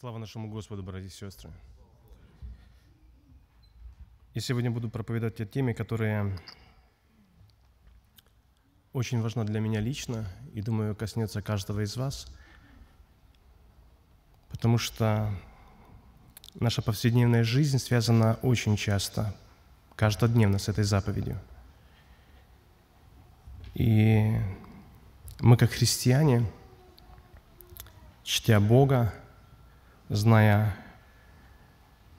Слава нашему Господу, братья и сестры. И сегодня буду проповедовать о теме, которая очень важна для меня лично и, думаю, коснется каждого из вас, потому что наша повседневная жизнь связана очень часто, каждодневно с этой заповедью. И мы, как христиане, чтя Бога, зная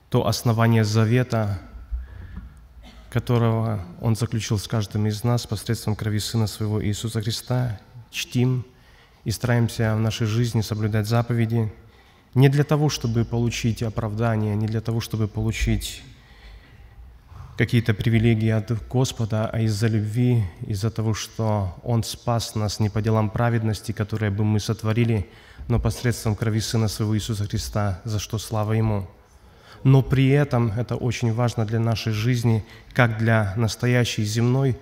то основание завета, которого Он заключил с каждым из нас посредством крови Сына Своего Иисуса Христа, чтим и стараемся в нашей жизни соблюдать заповеди не для того, чтобы получить оправдание, не для того, чтобы получить какие-то привилегии от Господа, а из-за любви, из-за того, что Он спас нас не по делам праведности, которые бы мы сотворили – но посредством крови Сына Своего Иисуса Христа, за что слава Ему. Но при этом это очень важно для нашей жизни, как для настоящей земной,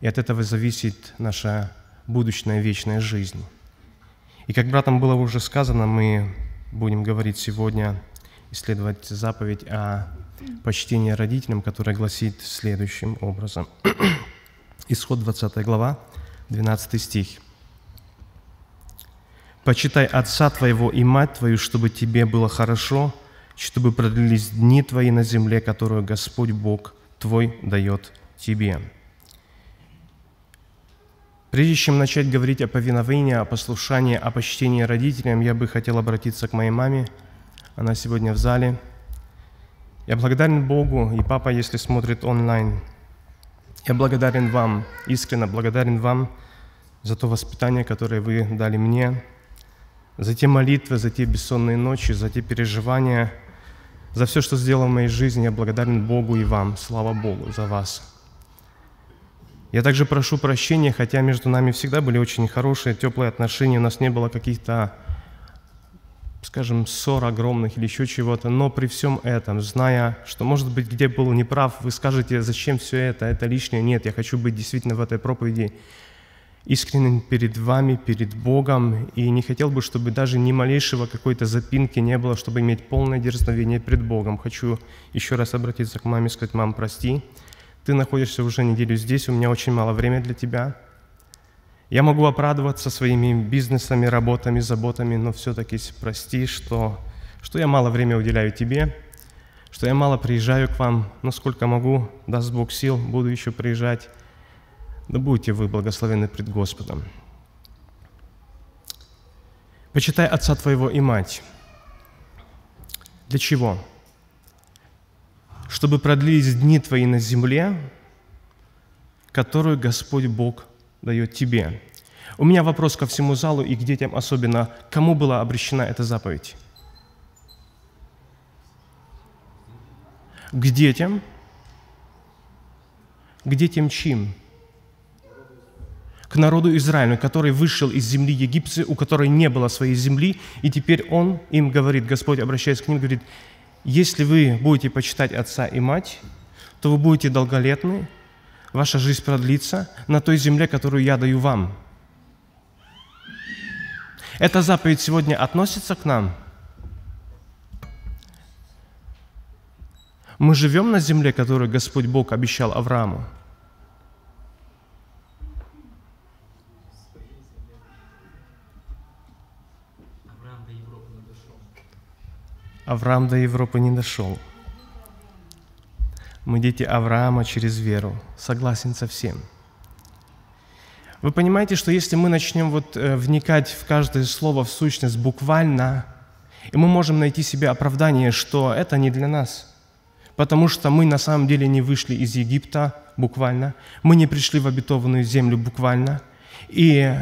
и от этого зависит наша будущая вечная жизнь. И как братом было уже сказано, мы будем говорить сегодня, исследовать заповедь о почтении родителям, которая гласит следующим образом. Исход 20 глава, 12 стих – Почитай отца твоего и мать твою, чтобы тебе было хорошо, чтобы продлились дни твои на земле, которую Господь Бог твой дает тебе». Прежде чем начать говорить о повиновении, о послушании, о почтении родителям, я бы хотел обратиться к моей маме. Она сегодня в зале. Я благодарен Богу, и папа, если смотрит онлайн, я благодарен вам, искренне благодарен вам за то воспитание, которое вы дали мне, за те молитвы, за те бессонные ночи, за те переживания, за все, что сделал в моей жизни. Я благодарен Богу и вам. Слава Богу за вас. Я также прошу прощения, хотя между нами всегда были очень хорошие, теплые отношения, у нас не было каких-то, скажем, ссор огромных или еще чего-то, но при всем этом, зная, что, может быть, где был неправ, вы скажете, зачем все это, это лишнее, нет, я хочу быть действительно в этой проповеди искренен перед вами, перед Богом, и не хотел бы, чтобы даже ни малейшего какой-то запинки не было, чтобы иметь полное дерзновение перед Богом. Хочу еще раз обратиться к маме и сказать, мам, прости, ты находишься уже неделю здесь, у меня очень мало времени для тебя. Я могу оправдываться своими бизнесами, работами, заботами, но все-таки прости, что, что я мало времени уделяю тебе, что я мало приезжаю к вам, но сколько могу, даст Бог сил, буду еще приезжать да будете вы благословенны пред Господом. Почитай отца твоего и мать. Для чего? Чтобы продлились дни твои на земле, которую Господь Бог дает тебе. У меня вопрос ко всему залу и к детям особенно. Кому была обращена эта заповедь? К детям? К детям чьим? к народу Израилю, который вышел из земли Египта, у которой не было своей земли, и теперь Он им говорит, Господь, обращаясь к ним, говорит, если вы будете почитать отца и мать, то вы будете долголетны, ваша жизнь продлится на той земле, которую я даю вам. Эта заповедь сегодня относится к нам. Мы живем на земле, которую Господь Бог обещал Аврааму – Авраам до Европы не дошел. Мы дети Авраама через веру. Согласен со всем. Вы понимаете, что если мы начнем вот э, вникать в каждое слово, в сущность буквально, и мы можем найти себе оправдание, что это не для нас, потому что мы на самом деле не вышли из Египта буквально, мы не пришли в обетованную землю буквально, и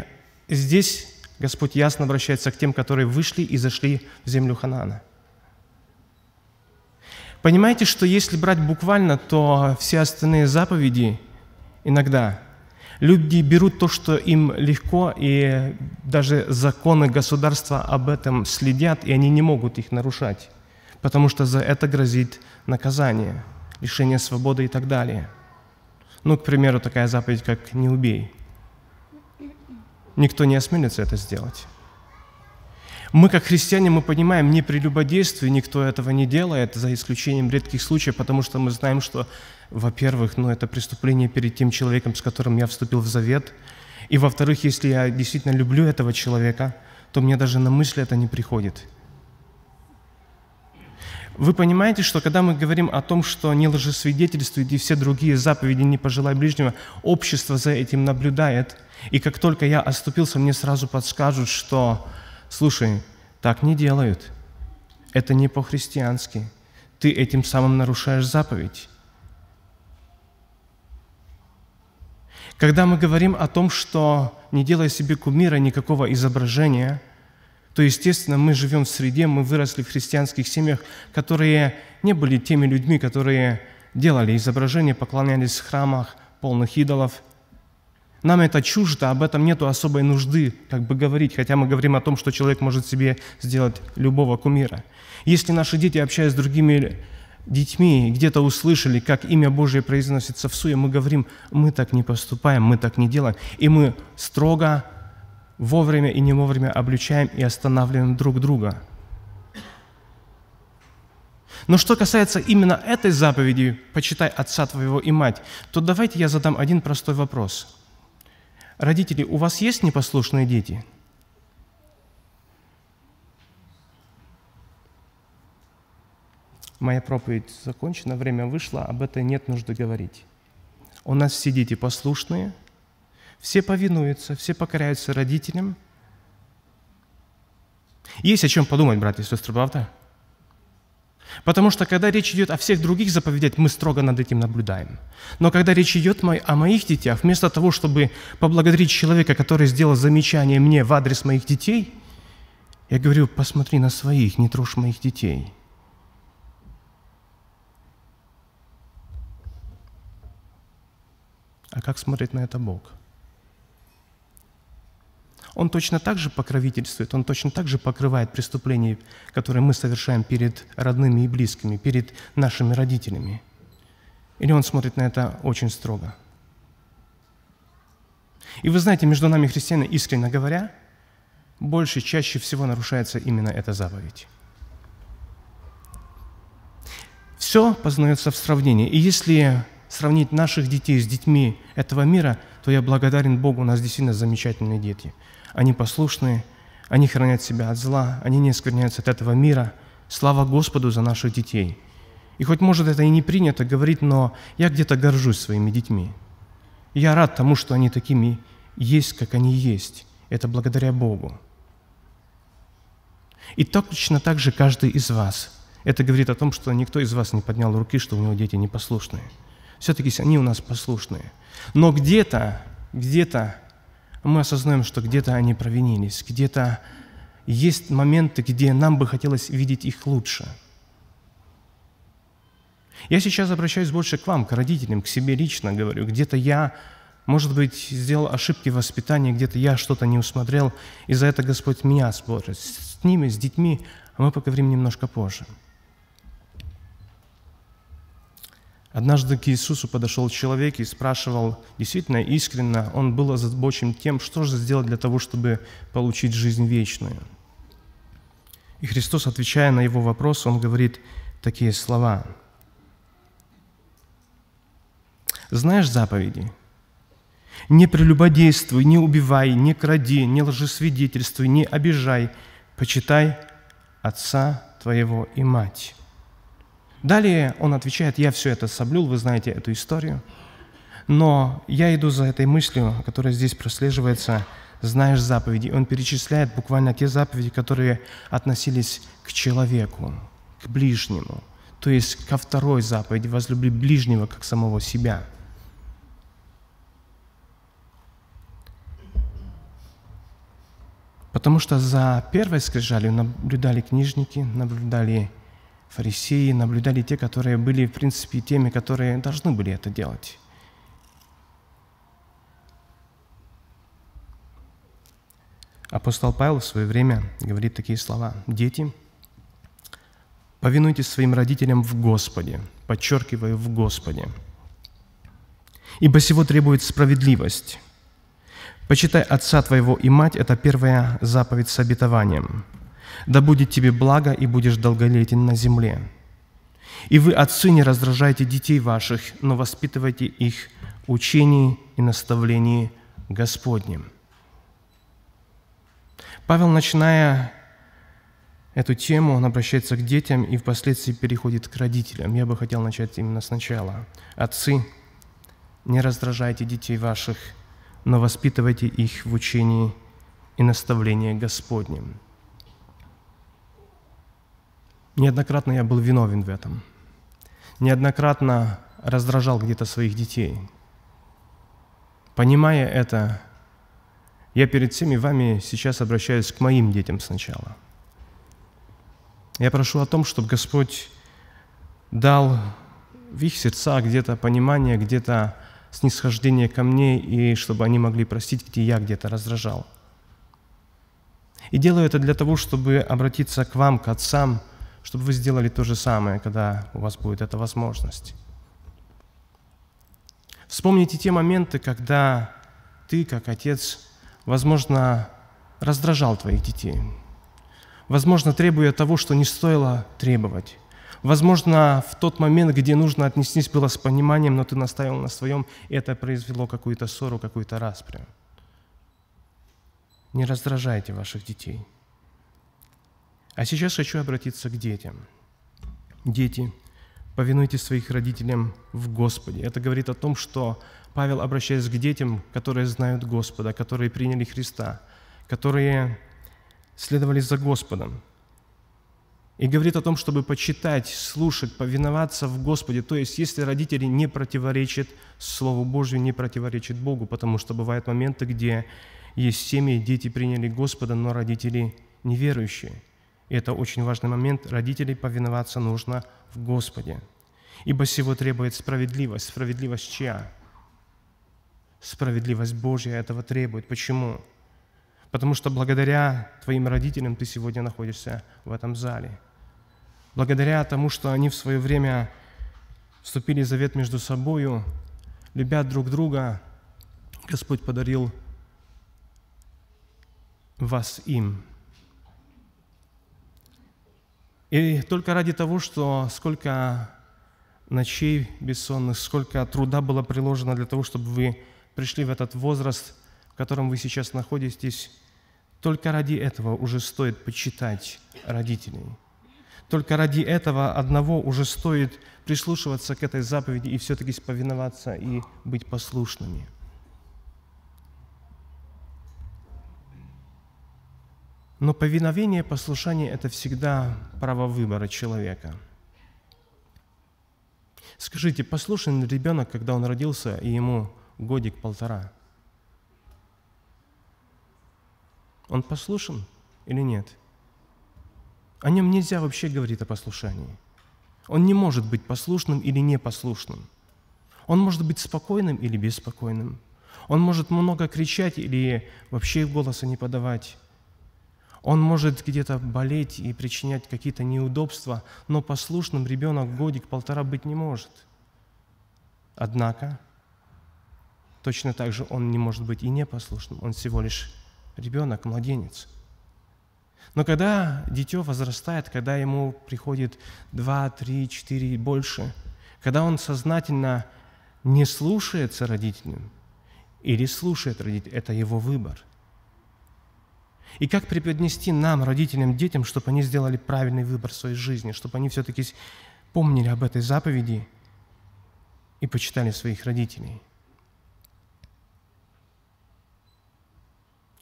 здесь Господь ясно обращается к тем, которые вышли и зашли в землю Ханаана – Понимаете, что если брать буквально, то все остальные заповеди иногда люди берут то, что им легко, и даже законы государства об этом следят, и они не могут их нарушать, потому что за это грозит наказание, лишение свободы и так далее. Ну, к примеру, такая заповедь, как «не убей». Никто не осмелится это сделать. Мы, как христиане, мы понимаем, не при прелюбодействие, никто этого не делает, за исключением редких случаев, потому что мы знаем, что, во-первых, ну, это преступление перед тем человеком, с которым я вступил в завет, и, во-вторых, если я действительно люблю этого человека, то мне даже на мысли это не приходит. Вы понимаете, что когда мы говорим о том, что не лжесвидетельствует и все другие заповеди «не пожелай ближнего», общество за этим наблюдает, и как только я оступился, мне сразу подскажут, что Слушай, так не делают. Это не по-христиански. Ты этим самым нарушаешь заповедь. Когда мы говорим о том, что не делая себе кумира никакого изображения, то, естественно, мы живем в среде, мы выросли в христианских семьях, которые не были теми людьми, которые делали изображения, поклонялись в храмах, полных идолов – нам это чуждо, а об этом нету особой нужды как бы говорить, хотя мы говорим о том, что человек может себе сделать любого кумира. Если наши дети, общаясь с другими детьми, где-то услышали, как имя Божие произносится в суе, мы говорим, мы так не поступаем, мы так не делаем. И мы строго, вовремя и не вовремя обличаем и останавливаем друг друга. Но что касается именно этой заповеди «почитай отца твоего и мать», то давайте я задам один простой вопрос. Родители, у вас есть непослушные дети? Моя проповедь закончена, время вышло, об этом нет нужды говорить. У нас все дети послушные, все повинуются, все покоряются родителям. Есть о чем подумать, братья и сестры, правда? Потому что когда речь идет о всех других заповедях, мы строго над этим наблюдаем. Но когда речь идет о моих детях, вместо того, чтобы поблагодарить человека, который сделал замечание мне в адрес моих детей, я говорю, посмотри на своих, не трожь моих детей. А как смотрит на это Бог? – он точно так же покровительствует, он точно так же покрывает преступления, которые мы совершаем перед родными и близкими, перед нашими родителями. Или он смотрит на это очень строго? И вы знаете, между нами христианами, искренне говоря, больше, чаще всего нарушается именно эта заповедь. Все познается в сравнении. И если сравнить наших детей с детьми этого мира, то я благодарен Богу, у нас действительно замечательные дети – они послушны, они хранят себя от зла, они не оскверняются от этого мира. Слава Господу за наших детей. И хоть, может, это и не принято говорить, но я где-то горжусь своими детьми. я рад тому, что они такими есть, как они есть. Это благодаря Богу. И точно так же каждый из вас. Это говорит о том, что никто из вас не поднял руки, что у него дети непослушные. Все-таки они у нас послушные. Но где-то, где-то мы осознаем, что где-то они провинились, где-то есть моменты, где нам бы хотелось видеть их лучше. Я сейчас обращаюсь больше к вам, к родителям, к себе лично говорю. Где-то я, может быть, сделал ошибки в воспитании, где-то я что-то не усмотрел, и за это Господь меня смотрит. С ними, с детьми, а мы поговорим немножко позже. Однажды к Иисусу подошел человек и спрашивал, действительно искренно, он был озабочен тем, что же сделать для того, чтобы получить жизнь вечную. И Христос, отвечая на его вопрос, он говорит такие слова. «Знаешь заповеди? Не прелюбодействуй, не убивай, не кради, не лжесвидетельствуй, не обижай, почитай отца твоего и мать». Далее он отвечает, я все это соблюл, вы знаете эту историю, но я иду за этой мыслью, которая здесь прослеживается, знаешь заповеди. Он перечисляет буквально те заповеди, которые относились к человеку, к ближнему, то есть ко второй заповеди «возлюби ближнего, как самого себя». Потому что за первой скрижалью наблюдали книжники, наблюдали фарисеи, наблюдали те, которые были, в принципе, теми, которые должны были это делать. Апостол Павел в свое время говорит такие слова. «Дети, повинуйтесь своим родителям в Господе», подчеркивая в Господе. «Ибо сего требует справедливость. Почитай отца твоего и мать» – это первая заповедь с обетованием – да будет тебе благо и будешь долголетен на земле. И вы, отцы, не раздражайте детей ваших, но воспитывайте их учении и наставлении Господним. Павел, начиная эту тему, он обращается к детям и впоследствии переходит к родителям. Я бы хотел начать именно сначала. Отцы, не раздражайте детей ваших, но воспитывайте их в учении и наставлении Господнем. Неоднократно я был виновен в этом. Неоднократно раздражал где-то своих детей. Понимая это, я перед всеми вами сейчас обращаюсь к моим детям сначала. Я прошу о том, чтобы Господь дал в их сердца где-то понимание, где-то снисхождение ко мне, и чтобы они могли простить, где я где-то раздражал. И делаю это для того, чтобы обратиться к вам, к отцам – чтобы вы сделали то же самое, когда у вас будет эта возможность. Вспомните те моменты, когда ты, как отец, возможно, раздражал твоих детей, возможно, требуя того, что не стоило требовать. Возможно, в тот момент, где нужно отнестись было с пониманием, но ты настаивал на своем, и это произвело какую-то ссору, какую-то расприю. Не раздражайте ваших детей – а сейчас хочу обратиться к детям. Дети, повинуйтесь своих родителям в Господе. Это говорит о том, что Павел, обращаясь к детям, которые знают Господа, которые приняли Христа, которые следовали за Господом, и говорит о том, чтобы почитать, слушать, повиноваться в Господе. То есть, если родители не противоречат Слову Божью, не противоречат Богу, потому что бывают моменты, где есть семьи, дети приняли Господа, но родители неверующие – и это очень важный момент. Родителей повиноваться нужно в Господе. Ибо всего требует справедливость. Справедливость чья? Справедливость Божья этого требует. Почему? Потому что благодаря твоим родителям ты сегодня находишься в этом зале. Благодаря тому, что они в свое время вступили в завет между собою, любя друг друга, Господь подарил вас им – и только ради того, что сколько ночей бессонных, сколько труда было приложено для того, чтобы вы пришли в этот возраст, в котором вы сейчас находитесь, только ради этого уже стоит почитать родителей. Только ради этого одного уже стоит прислушиваться к этой заповеди и все-таки повиноваться и быть послушными. Но повиновение, послушание – это всегда право выбора человека. Скажите, послушен ребенок, когда он родился, и ему годик-полтора? Он послушен или нет? О нем нельзя вообще говорить о послушании. Он не может быть послушным или непослушным. Он может быть спокойным или беспокойным. Он может много кричать или вообще голоса не подавать. Он может где-то болеть и причинять какие-то неудобства, но послушным ребенок годик-полтора быть не может. Однако, точно так же он не может быть и непослушным. Он всего лишь ребенок, младенец. Но когда дитё возрастает, когда ему приходит 2, 3, 4 и больше, когда он сознательно не слушается родителям или слушает родителей, это его выбор – и как преподнести нам, родителям, детям, чтобы они сделали правильный выбор в своей жизни, чтобы они все-таки помнили об этой заповеди и почитали своих родителей.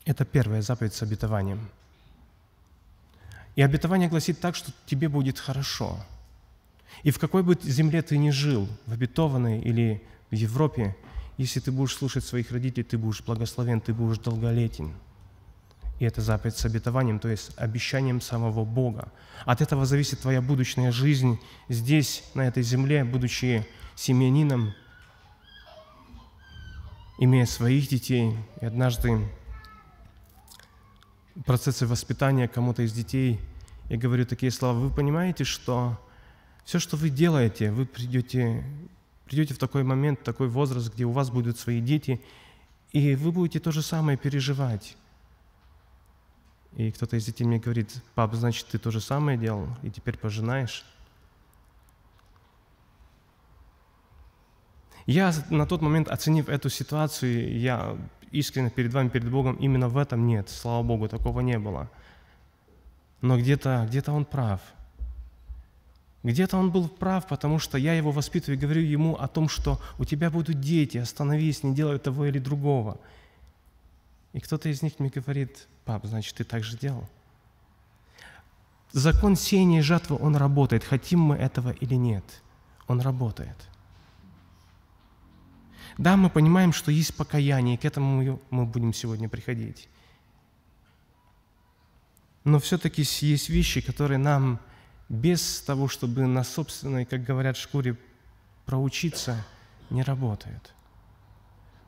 Это первая заповедь с обетованием. И обетование гласит так, что тебе будет хорошо. И в какой бы земле ты ни жил, в обетованной или в Европе, если ты будешь слушать своих родителей, ты будешь благословен, ты будешь долголетен – и это заповедь с обетованием, то есть обещанием самого Бога. От этого зависит твоя будущая жизнь здесь, на этой земле, будучи семьянином, имея своих детей. И однажды в процессе воспитания кому-то из детей я говорю такие слова. Вы понимаете, что все, что вы делаете, вы придете, придете в такой момент, в такой возраст, где у вас будут свои дети, и вы будете то же самое переживать. И кто-то из детей мне говорит, пап, значит, ты то же самое делал, и теперь пожинаешь. Я на тот момент, оценив эту ситуацию, я искренне перед вами, перед Богом, именно в этом нет, слава Богу, такого не было. Но где-то где он прав. Где-то он был прав, потому что я его воспитываю и говорю ему о том, что у тебя будут дети, остановись, не делай того или другого. И кто-то из них мне говорит, Пап, значит, ты так же делал. Закон сеяния и жатвы, он работает, хотим мы этого или нет. Он работает. Да, мы понимаем, что есть покаяние, и к этому мы будем сегодня приходить. Но все-таки есть вещи, которые нам без того, чтобы на собственной, как говорят, шкуре проучиться, не работают.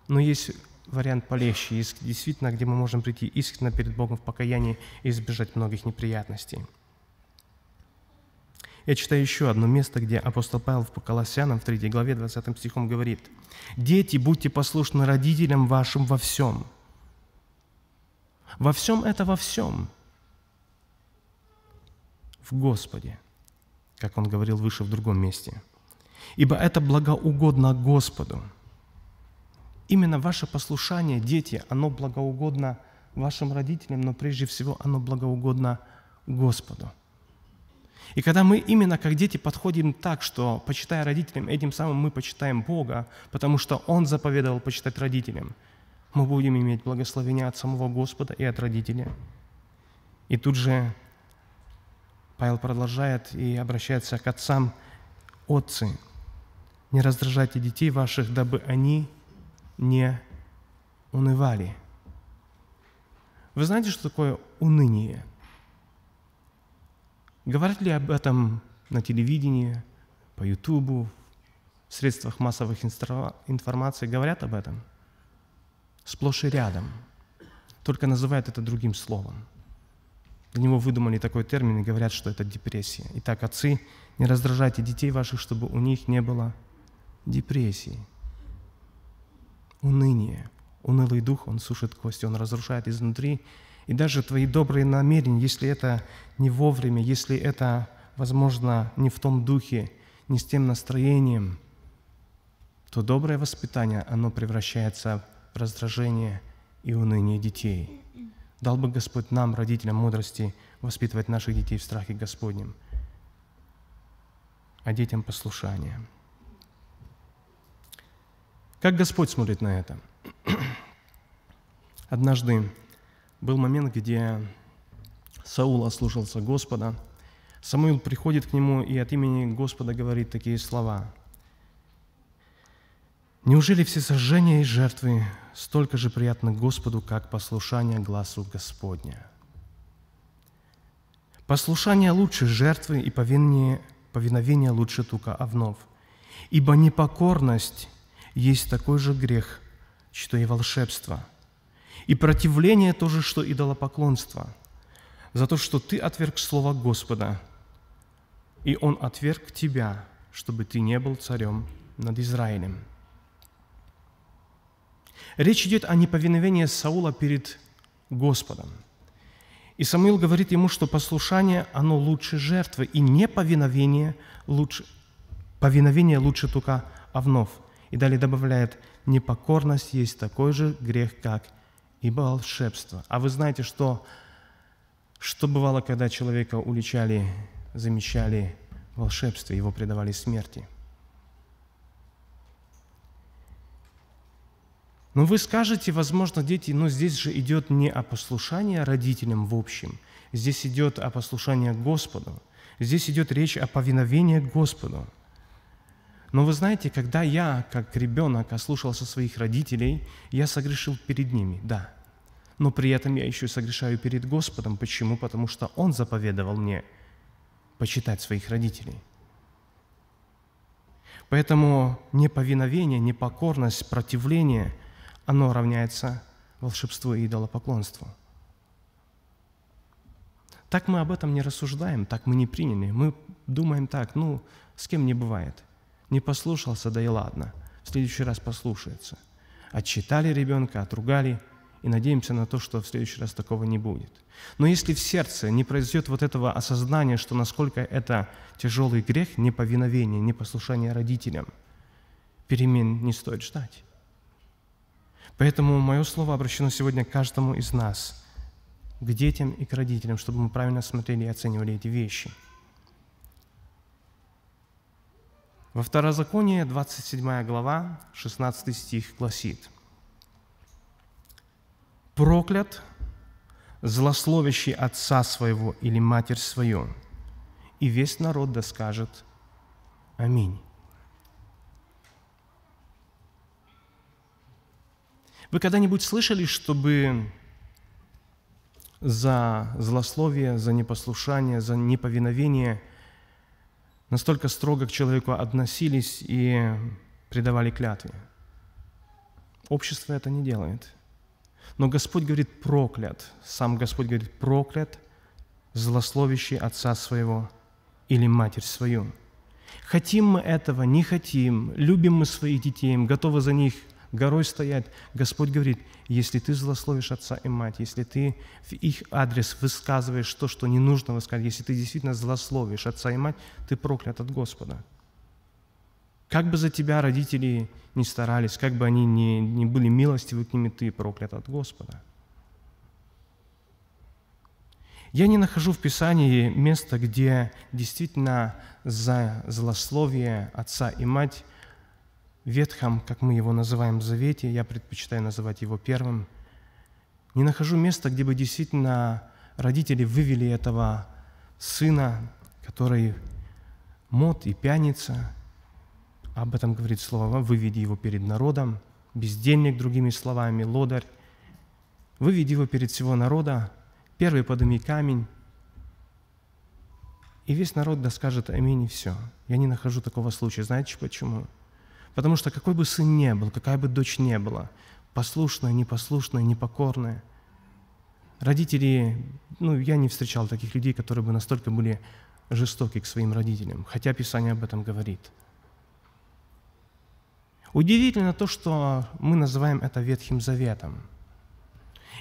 Но есть вариант полегче, действительно, где мы можем прийти искренно перед Богом в покаянии и избежать многих неприятностей. Я читаю еще одно место, где апостол Павел в Колоссянам, в 3 главе, 20 стихом говорит, «Дети, будьте послушны родителям вашим во всем». Во всем это во всем. В Господе, как он говорил выше в другом месте. «Ибо это благоугодно Господу». Именно ваше послушание, дети, оно благоугодно вашим родителям, но прежде всего оно благоугодно Господу. И когда мы именно как дети подходим так, что, почитая родителям, этим самым мы почитаем Бога, потому что Он заповедовал почитать родителям, мы будем иметь благословение от самого Господа и от родителей. И тут же Павел продолжает и обращается к отцам. «Отцы, не раздражайте детей ваших, дабы они не унывали. Вы знаете, что такое уныние? Говорят ли об этом на телевидении, по Ютубу, в средствах массовых информации? Говорят об этом? Сплошь и рядом. Только называют это другим словом. Для него выдумали такой термин и говорят, что это депрессия. Итак, отцы, не раздражайте детей ваших, чтобы у них не было депрессии уныние. Унылый дух, он сушит кости, он разрушает изнутри. И даже твои добрые намерения, если это не вовремя, если это, возможно, не в том духе, не с тем настроением, то доброе воспитание, оно превращается в раздражение и уныние детей. Дал бы Господь нам, родителям мудрости, воспитывать наших детей в страхе Господнем, а детям послушанием. Как Господь смотрит на это? Однажды был момент, где Саул ослушался Господа. Самуил приходит к нему и от имени Господа говорит такие слова. «Неужели все сожжения и жертвы столько же приятны Господу, как послушание Гласу Господня?» Послушание лучше жертвы и повинение, повиновение лучше тука овнов. Ибо непокорность есть такой же грех, что и волшебство. И противление то же, что идолопоклонство. За то, что ты отверг Слово Господа, и Он отверг тебя, чтобы ты не был царем над Израилем. Речь идет о неповиновении Саула перед Господом. И Самуил говорит ему, что послушание, оно лучше жертвы, и неповиновение лучше, повиновение лучше только овнов. И далее добавляет, непокорность есть такой же грех, как и волшебство. А вы знаете, что, что бывало, когда человека уличали, замечали в волшебстве, его предавали смерти? Но ну, вы скажете, возможно, дети, но ну, здесь же идет не о послушании родителям в общем, здесь идет о послушании Господу, здесь идет речь о повиновении Господу – но вы знаете, когда я, как ребенок, ослушался своих родителей, я согрешил перед ними, да. Но при этом я еще и согрешаю перед Господом. Почему? Потому что Он заповедовал мне почитать своих родителей. Поэтому неповиновение, непокорность, противление, оно равняется волшебству и идолопоклонству. Так мы об этом не рассуждаем, так мы не приняли. Мы думаем так, ну, с кем не бывает – не послушался, да и ладно. В следующий раз послушается. Отчитали ребенка, отругали и надеемся на то, что в следующий раз такого не будет. Но если в сердце не произойдет вот этого осознания, что насколько это тяжелый грех, неповиновение, непослушание родителям, перемен не стоит ждать. Поэтому мое слово обращено сегодня к каждому из нас, к детям и к родителям, чтобы мы правильно смотрели и оценивали эти вещи – Во Второзаконии, 27 глава, 16 стих гласит. «Проклят злословящий отца своего или матерь свою, и весь народ да скажет Аминь». Вы когда-нибудь слышали, чтобы за злословие, за непослушание, за неповиновение – настолько строго к человеку относились и предавали клятве. Общество это не делает. Но Господь говорит проклят, сам Господь говорит проклят, злословящий отца своего или матерь свою. Хотим мы этого, не хотим, любим мы своих детей, готовы за них горой стоять. Господь говорит, если ты злословишь отца и мать, если ты в их адрес высказываешь то, что не нужно высказывать, если ты действительно злословишь отца и мать, ты проклят от Господа. Как бы за тебя родители не старались, как бы они не, не были милостивы к ними, ты проклят от Господа. Я не нахожу в Писании места, где действительно за злословие отца и мать Ветхом, как мы его называем, Завете, я предпочитаю называть его первым, не нахожу места, где бы действительно родители вывели этого сына, который мод и пьяница, об этом говорит слово, выведи его перед народом, бездельник, другими словами, лодарь. выведи его перед всего народа, первый подыми камень, и весь народ да скажет аминь и все. Я не нахожу такого случая. Знаете почему? Почему? Потому что какой бы сын ни был, какая бы дочь ни была, послушная, непослушная, непокорная, родители, ну, я не встречал таких людей, которые бы настолько были жестоки к своим родителям, хотя Писание об этом говорит. Удивительно то, что мы называем это Ветхим Заветом.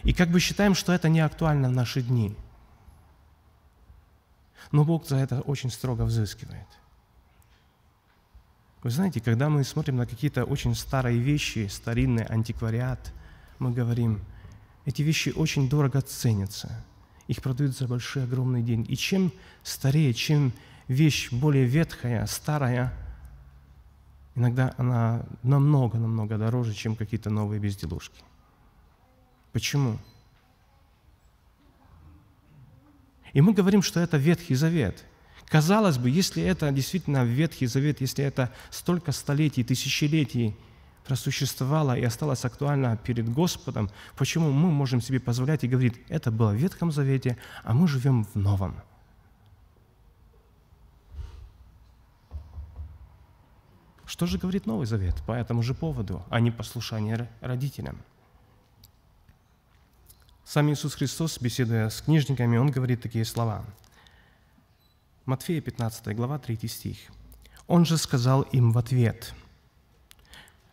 И как бы считаем, что это не актуально в наши дни. Но Бог за это очень строго взыскивает – вы знаете, когда мы смотрим на какие-то очень старые вещи, старинный антиквариат, мы говорим, эти вещи очень дорого ценятся, их продают за большие, огромные деньги. И чем старее, чем вещь более ветхая, старая, иногда она намного-намного дороже, чем какие-то новые безделушки. Почему? И мы говорим, что это Ветхий Завет – Казалось бы, если это действительно Ветхий Завет, если это столько столетий, тысячелетий просуществовало и осталось актуально перед Господом, почему мы можем себе позволять и говорить, это было в Ветхом Завете, а мы живем в Новом? Что же говорит Новый Завет по этому же поводу, а не послушание родителям? Сам Иисус Христос, беседуя с книжниками, Он говорит такие слова – Матфея 15 глава 3 стих. Он же сказал им в ответ,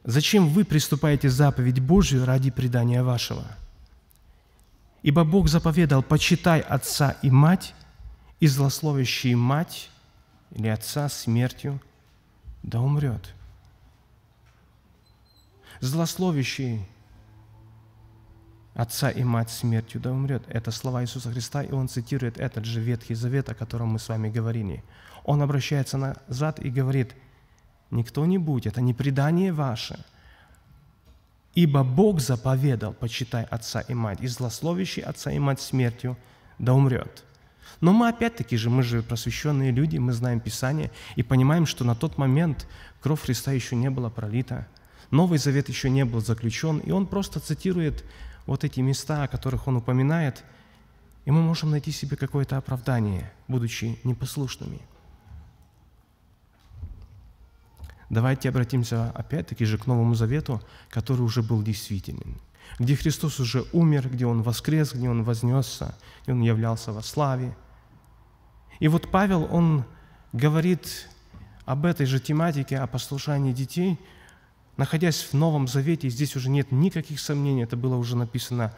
«Зачем вы приступаете заповедь Божью ради предания вашего? Ибо Бог заповедал, почитай отца и мать, и злословящий мать или отца смертью, да умрет». Злословящий отца и мать смертью да умрет. Это слова Иисуса Христа, и он цитирует этот же Ветхий Завет, о котором мы с вами говорили. Он обращается назад и говорит, никто не будет, это не предание ваше, ибо Бог заповедал, почитай отца и мать, и злословящий отца и мать смертью да умрет». Но мы опять-таки же, мы же просвещенные люди, мы знаем Писание и понимаем, что на тот момент кровь Христа еще не была пролита, Новый Завет еще не был заключен, и он просто цитирует вот эти места, о которых он упоминает, и мы можем найти себе какое-то оправдание, будучи непослушными. Давайте обратимся опять-таки же к Новому Завету, который уже был действителен, где Христос уже умер, где Он воскрес, где Он вознесся, где Он являлся во славе. И вот Павел, он говорит об этой же тематике, о послушании детей – Находясь в Новом Завете, здесь уже нет никаких сомнений, это было уже написано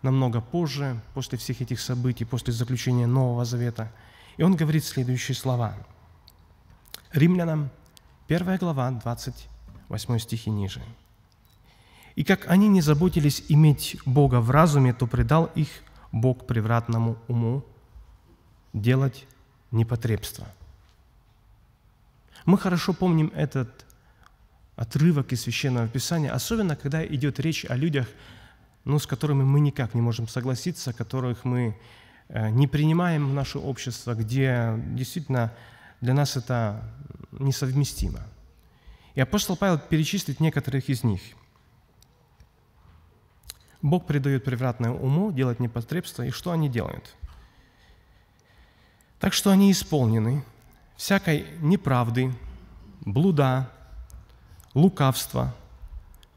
намного позже, после всех этих событий, после заключения Нового Завета. И он говорит следующие слова. Римлянам 1 глава, 28 стихи ниже. «И как они не заботились иметь Бога в разуме, то предал их Бог превратному уму делать непотребство». Мы хорошо помним этот отрывок из Священного Писания, особенно когда идет речь о людях, ну, с которыми мы никак не можем согласиться, которых мы э, не принимаем в наше общество, где действительно для нас это несовместимо. И апостол Павел перечислит некоторых из них. Бог придает превратное уму, делать непотребство, и что они делают? Так что они исполнены всякой неправды, блуда, лукавства,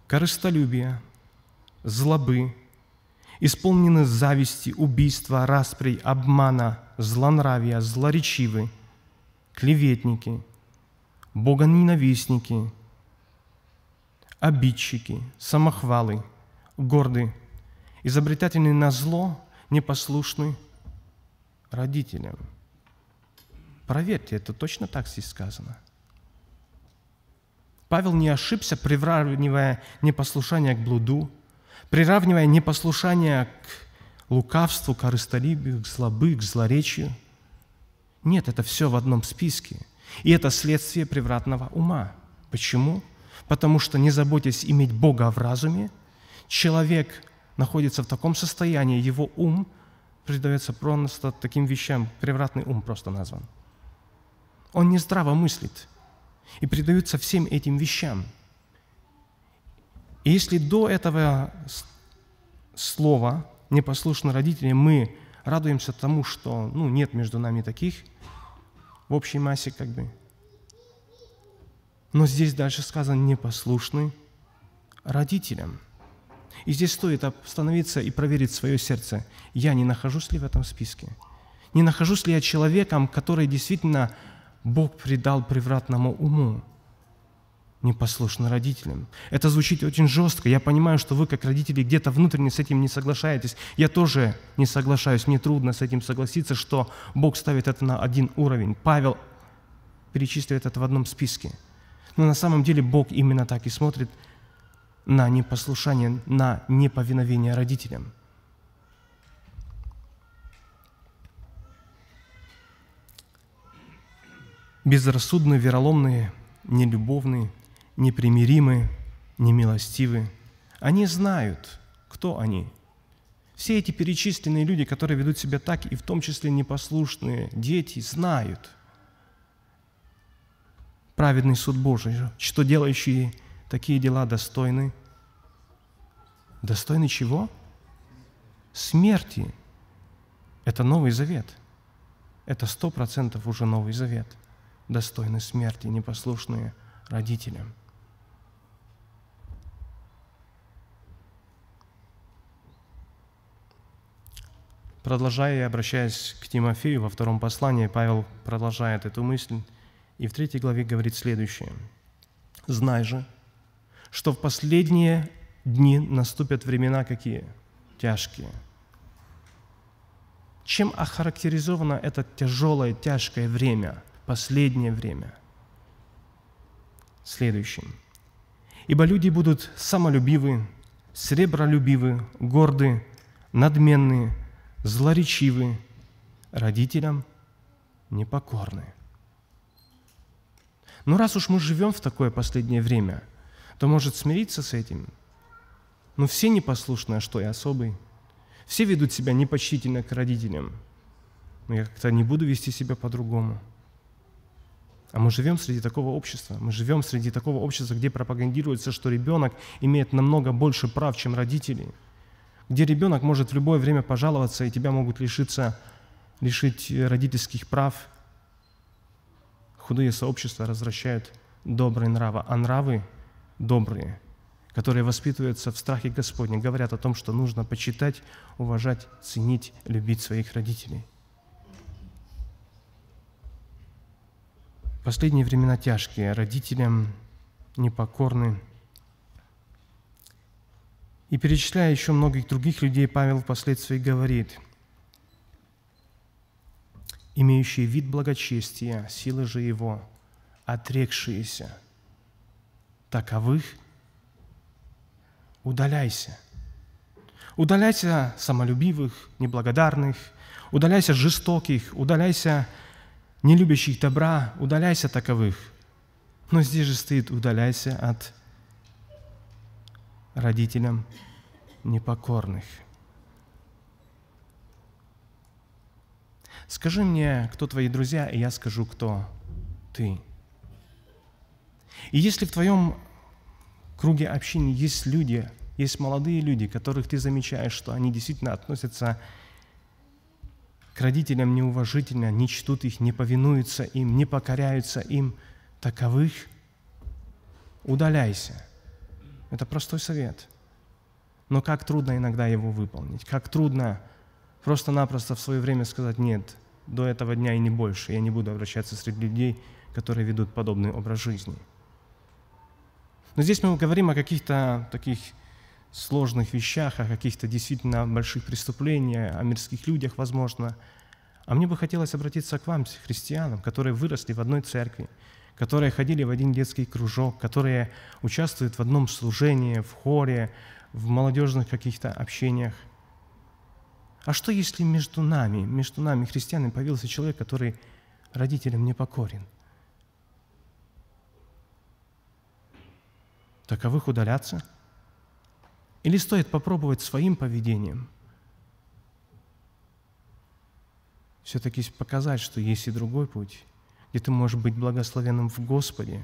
корыстолюбия, злобы, исполнены зависти, убийства, расприй, обмана, злонравия, злоречивы, клеветники, богоненавистники, обидчики, самохвалы, горды, изобретательны на зло, непослушны родителям. Проверьте, это точно так здесь сказано – Павел не ошибся, приравнивая непослушание к блуду, приравнивая непослушание к лукавству, корыстолюбию, к злобы, к злоречию. Нет, это все в одном списке. И это следствие превратного ума. Почему? Потому что, не заботясь иметь Бога в разуме, человек находится в таком состоянии, его ум придается просто таким вещам, превратный ум просто назван. Он не здраво мыслит – и предаются всем этим вещам. И если до этого слова непослушно родители мы радуемся тому, что ну, нет между нами таких в общей массе как бы, но здесь дальше сказано непослушны родителям. И здесь стоит остановиться и проверить свое сердце. Я не нахожусь ли в этом списке? Не нахожусь ли я человеком, который действительно Бог предал превратному уму, непослушно родителям. Это звучит очень жестко. Я понимаю, что вы, как родители, где-то внутренне с этим не соглашаетесь. Я тоже не соглашаюсь. Мне трудно с этим согласиться, что Бог ставит это на один уровень. Павел перечисливает это в одном списке. Но на самом деле Бог именно так и смотрит на непослушание, на неповиновение родителям. безрассудны, вероломные, нелюбовны, непримиримы, немилостивы. Они знают, кто они. Все эти перечисленные люди, которые ведут себя так, и в том числе непослушные дети, знают праведный суд Божий, что делающие такие дела достойны. Достойны чего? Смерти. Это Новый Завет. Это сто процентов уже Новый Завет – достойны смерти, непослушные родителям. Продолжая и обращаясь к Тимофею во втором послании, Павел продолжает эту мысль и в третьей главе говорит следующее. «Знай же, что в последние дни наступят времена какие? Тяжкие». Чем охарактеризовано это тяжелое, тяжкое время – последнее время следующим. Ибо люди будут самолюбивы, сребролюбивы, горды, надменны, злоречивы, родителям непокорны. Но раз уж мы живем в такое последнее время, то может смириться с этим. Но ну, все непослушные, а что и особый. Все ведут себя непочтительно к родителям. Но я как-то не буду вести себя по-другому. А мы живем среди такого общества. Мы живем среди такого общества, где пропагандируется, что ребенок имеет намного больше прав, чем родители. Где ребенок может в любое время пожаловаться, и тебя могут лишиться, лишить э, родительских прав. Худые сообщества развращают добрые нравы, а нравы добрые, которые воспитываются в страхе Господне, говорят о том, что нужно почитать, уважать, ценить, любить своих родителей – Последние времена тяжкие, родителям непокорны. И перечисляя еще многих других людей, Павел впоследствии говорит, имеющие вид благочестия, силы же его, отрекшиеся, таковых удаляйся. Удаляйся самолюбивых, неблагодарных, удаляйся жестоких, удаляйся не любящих добра, удаляйся таковых. Но здесь же стоит «удаляйся от родителям непокорных». Скажи мне, кто твои друзья, и я скажу, кто ты. И если в твоем круге общения есть люди, есть молодые люди, которых ты замечаешь, что они действительно относятся к к родителям неуважительно, не чтут их, не повинуются им, не покоряются им, таковых удаляйся. Это простой совет. Но как трудно иногда его выполнить, как трудно просто-напросто в свое время сказать «нет, до этого дня и не больше, я не буду обращаться среди людей, которые ведут подобный образ жизни». Но здесь мы говорим о каких-то таких сложных вещах, о каких-то действительно больших преступлениях, о мирских людях, возможно. А мне бы хотелось обратиться к вам, христианам, которые выросли в одной церкви, которые ходили в один детский кружок, которые участвуют в одном служении, в хоре, в молодежных каких-то общениях. А что, если между нами, между нами, христианами, появился человек, который родителям не покорен? Таковых а удаляться – или стоит попробовать своим поведением все-таки показать, что есть и другой путь, где ты можешь быть благословенным в Господе,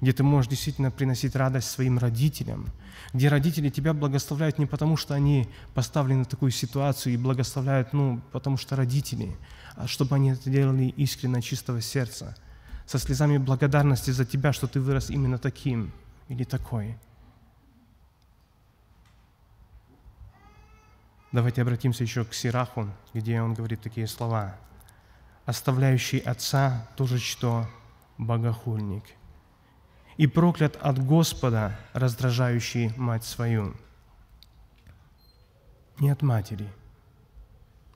где ты можешь действительно приносить радость своим родителям, где родители тебя благословляют не потому, что они поставлены в такую ситуацию и благословляют, ну, потому что родители, а чтобы они это делали искренне, чистого сердца, со слезами благодарности за тебя, что ты вырос именно таким или такой – Давайте обратимся еще к Сираху, где он говорит такие слова. «Оставляющий отца то же, что богохульник, и проклят от Господа, раздражающий мать свою». Не от матери,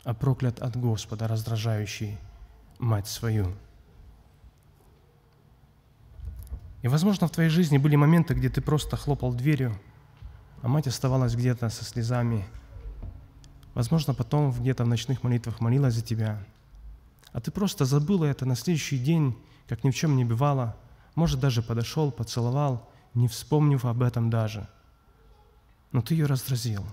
а проклят от Господа, раздражающий мать свою. И, возможно, в твоей жизни были моменты, где ты просто хлопал дверью, а мать оставалась где-то со слезами – Возможно, потом где-то в ночных молитвах молилась за тебя. А ты просто забыла это на следующий день, как ни в чем не бывало. Может, даже подошел, поцеловал, не вспомнив об этом даже. Но ты ее раздразил.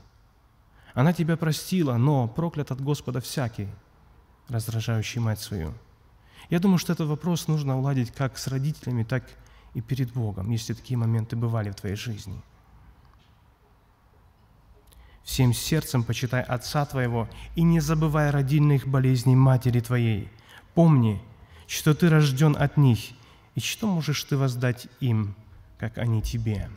Она тебя простила, но проклят от Господа всякий, раздражающий мать свою. Я думаю, что этот вопрос нужно уладить как с родителями, так и перед Богом, если такие моменты бывали в твоей жизни – всем сердцем почитай отца твоего и не забывай родильных болезней матери твоей. Помни, что ты рожден от них, и что можешь ты воздать им, как они тебе.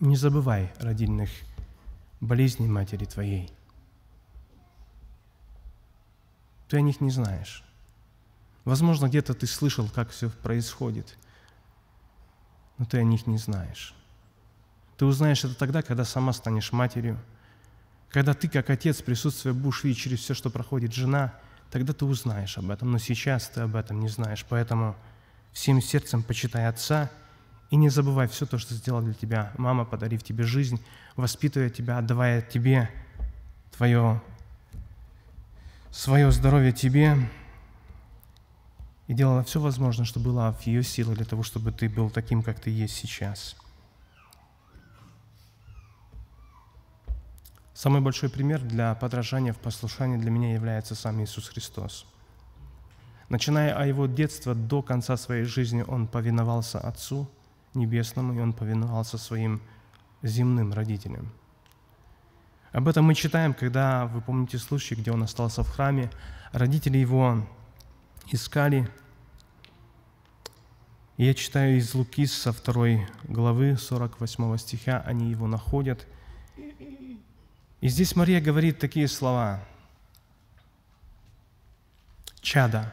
Не забывай родильных болезней матери твоей. Ты о них не знаешь. Возможно, где-то ты слышал, как все происходит, но ты о них не знаешь. Ты узнаешь это тогда, когда сама станешь матерью. Когда ты, как отец, присутствия будешь видеть через все, что проходит жена, тогда ты узнаешь об этом, но сейчас ты об этом не знаешь. Поэтому всем сердцем почитай отца и не забывай все то, что сделала для тебя мама, подарив тебе жизнь, воспитывая тебя, отдавая тебе твое, свое здоровье тебе, и делала все возможное, что было в ее силах для того, чтобы ты был таким, как ты есть сейчас – Самый большой пример для подражания в послушании для меня является сам Иисус Христос. Начиная о его детства до конца своей жизни, он повиновался Отцу Небесному, и он повиновался своим земным родителям. Об этом мы читаем, когда, вы помните случай, где он остался в храме, родители его искали. Я читаю из Луки со второй главы 48 стиха, они его находят – и здесь Мария говорит такие слова. Чада.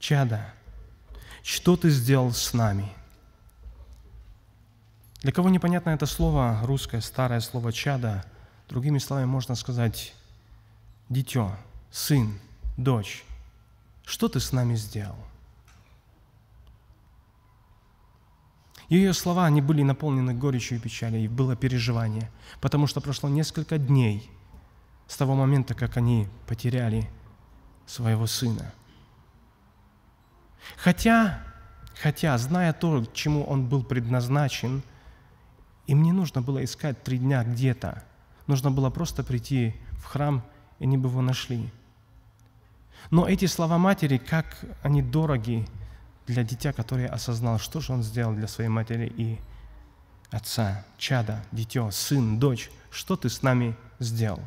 Чада. Что ты сделал с нами? Для кого непонятно это слово, русское старое слово чада, другими словами можно сказать дитё, сын, дочь. Что ты с нами сделал? Ее слова, они были наполнены горечью и печалью, и было переживание, потому что прошло несколько дней с того момента, как они потеряли своего сына. Хотя, хотя, зная то, чему он был предназначен, им не нужно было искать три дня где-то. Нужно было просто прийти в храм, и они бы его нашли. Но эти слова матери, как они дороги для дитя, который осознал, что же он сделал для своей матери и отца, чада, дитё, сын, дочь, что ты с нами сделал.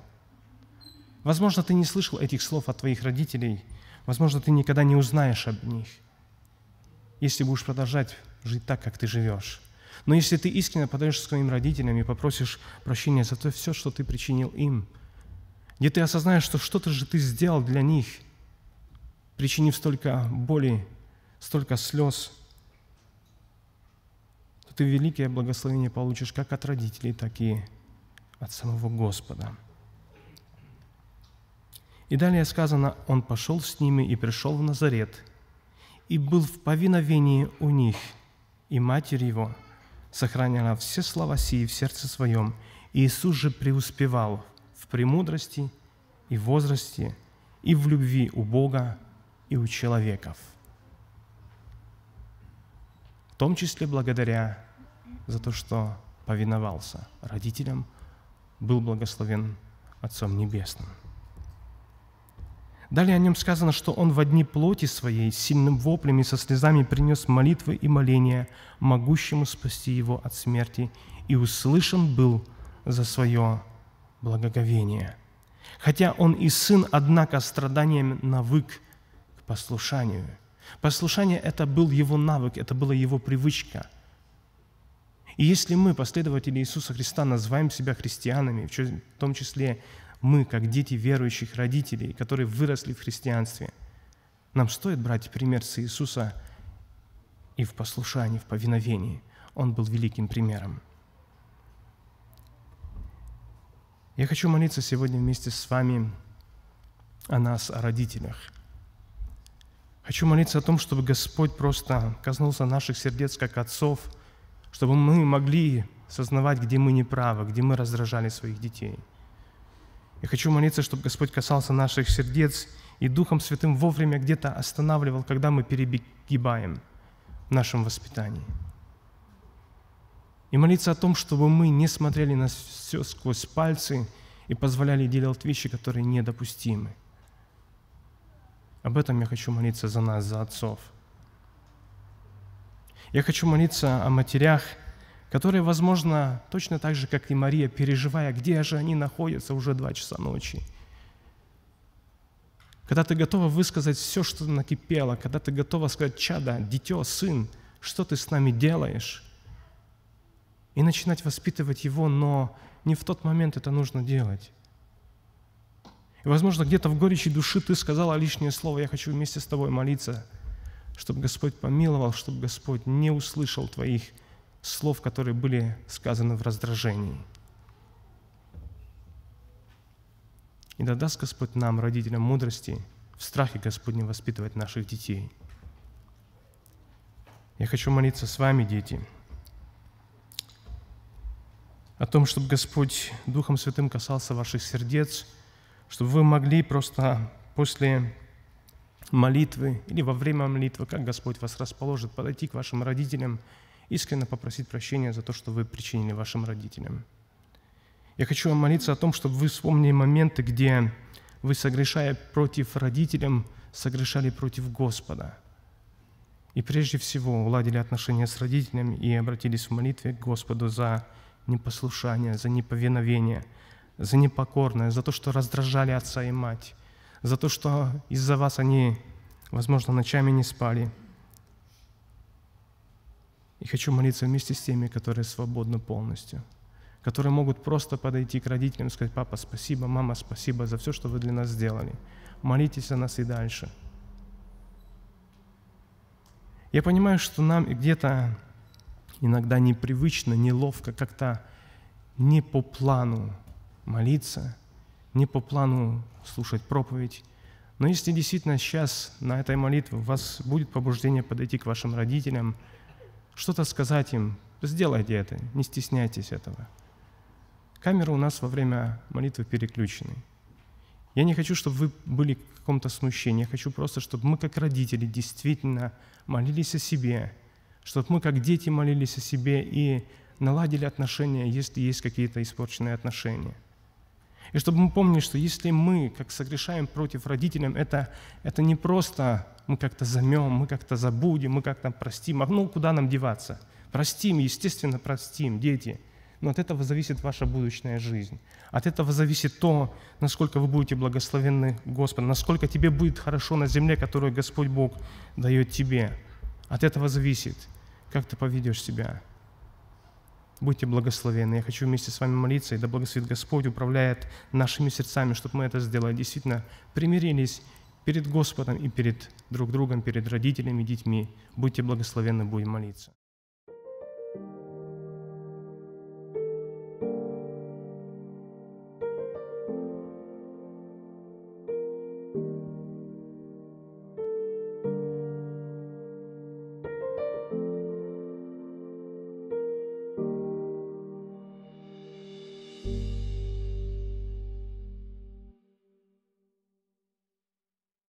Возможно, ты не слышал этих слов от твоих родителей, возможно, ты никогда не узнаешь об них, если будешь продолжать жить так, как ты живешь. Но если ты искренне подаешь своим родителям и попросишь прощения за то все, что ты причинил им, где ты осознаешь, что что-то же ты сделал для них, причинив столько боли столько слез, то ты великое благословение получишь как от родителей, так и от самого Господа. И далее сказано, он пошел с ними и пришел в Назарет, и был в повиновении у них, и матерь его сохраняла все слова сии в сердце своем, и Иисус же преуспевал в премудрости и возрасте, и в любви у Бога и у человеков том числе благодаря за то, что повиновался родителям, был благословен Отцом Небесным. Далее о нем сказано, что он в одни плоти своей с сильным воплями со слезами принес молитвы и моления, могущему спасти его от смерти, и услышан был за свое благоговение. Хотя он и сын, однако страданиями навык к послушанию – Послушание – это был его навык, это была его привычка. И если мы, последователи Иисуса Христа, называем себя христианами, в том числе мы, как дети верующих родителей, которые выросли в христианстве, нам стоит брать пример с Иисуса и в послушании, в повиновении. Он был великим примером. Я хочу молиться сегодня вместе с вами о нас, о родителях – Хочу молиться о том, чтобы Господь просто коснулся наших сердец, как отцов, чтобы мы могли сознавать, где мы неправы, где мы раздражали своих детей. Я хочу молиться, чтобы Господь касался наших сердец и Духом Святым вовремя где-то останавливал, когда мы перегибаем в нашем воспитании. И молиться о том, чтобы мы не смотрели на все сквозь пальцы и позволяли делать вещи, которые недопустимы – об этом я хочу молиться за нас, за отцов. Я хочу молиться о матерях, которые, возможно, точно так же, как и Мария, переживая, где же они находятся уже два часа ночи. Когда ты готова высказать все, что накипело, когда ты готова сказать, чада, дитё, сын, что ты с нами делаешь? И начинать воспитывать его, но не в тот момент это нужно делать. И, возможно, где-то в горечи души ты сказала лишнее слово. Я хочу вместе с тобой молиться, чтобы Господь помиловал, чтобы Господь не услышал твоих слов, которые были сказаны в раздражении. И да даст Господь нам, родителям мудрости, в страхе Господне воспитывать наших детей. Я хочу молиться с вами, дети, о том, чтобы Господь Духом Святым касался ваших сердец – чтобы вы могли просто после молитвы или во время молитвы, как Господь вас расположит, подойти к вашим родителям, искренне попросить прощения за то, что вы причинили вашим родителям. Я хочу вам молиться о том, чтобы вы вспомнили моменты, где вы, согрешая против родителям, согрешали против Господа. И прежде всего уладили отношения с родителями и обратились в молитве к Господу за непослушание, за неповиновение, за непокорное, за то, что раздражали отца и мать, за то, что из-за вас они, возможно, ночами не спали. И хочу молиться вместе с теми, которые свободны полностью, которые могут просто подойти к родителям и сказать, папа, спасибо, мама, спасибо за все, что вы для нас сделали. Молитесь о нас и дальше. Я понимаю, что нам где-то иногда непривычно, неловко, как-то не по плану молиться, не по плану слушать проповедь. Но если действительно сейчас на этой молитве у вас будет побуждение подойти к вашим родителям, что-то сказать им, сделайте это, не стесняйтесь этого. Камеры у нас во время молитвы переключены. Я не хочу, чтобы вы были в каком-то смущении. Я хочу просто, чтобы мы, как родители, действительно молились о себе, чтобы мы, как дети, молились о себе и наладили отношения, если есть какие-то испорченные отношения. И чтобы мы помнили, что если мы как согрешаем против родителям, это, это не просто мы как-то замем, мы как-то забудем, мы как-то простим. А ну, куда нам деваться? Простим, естественно, простим, дети. Но от этого зависит ваша будущая жизнь. От этого зависит то, насколько вы будете благословенны Господом, насколько тебе будет хорошо на земле, которую Господь Бог дает тебе. От этого зависит, как ты поведешь себя. Будьте благословенны. Я хочу вместе с вами молиться, и да благословит Господь, управляет нашими сердцами, чтобы мы это сделали. Действительно, примирились перед Господом и перед друг другом, перед родителями, детьми. Будьте благословенны, будем молиться.